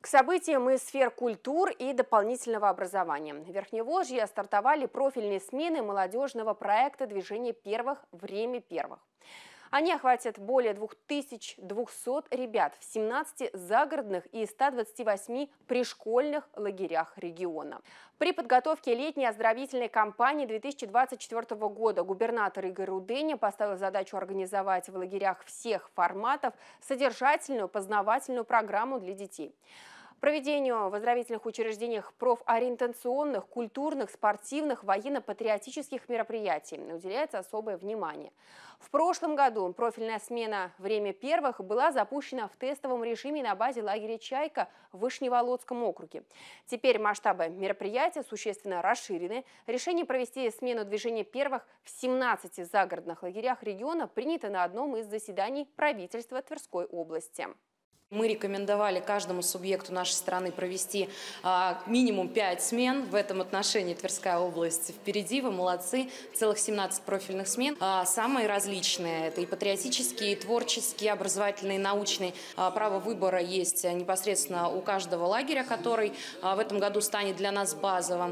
К событиям из сфер культур и дополнительного образования. В Верхневолжье стартовали профильные смены молодежного проекта движения первых. Время первых». Они охватят более 2200 ребят в 17 загородных и 128 пришкольных лагерях региона. При подготовке летней оздоровительной кампании 2024 года губернатор Игорь Руденя поставил задачу организовать в лагерях всех форматов содержательную познавательную программу для детей. Проведению в оздоровительных учреждениях профориентационных, культурных, спортивных, военно-патриотических мероприятий уделяется особое внимание. В прошлом году профильная смена «Время первых» была запущена в тестовом режиме на базе лагеря «Чайка» в Вышневолодском округе. Теперь масштабы мероприятия существенно расширены. Решение провести смену движения первых в 17 загородных лагерях региона принято на одном из заседаний правительства Тверской области. Мы рекомендовали каждому субъекту нашей страны провести а, минимум 5 смен. В этом отношении Тверская область впереди, вы молодцы. Целых 17 профильных смен. А, самые различные. Это и патриотические, и творческие, образовательные, и научные. А, право выбора есть непосредственно у каждого лагеря, который а, в этом году станет для нас базовым.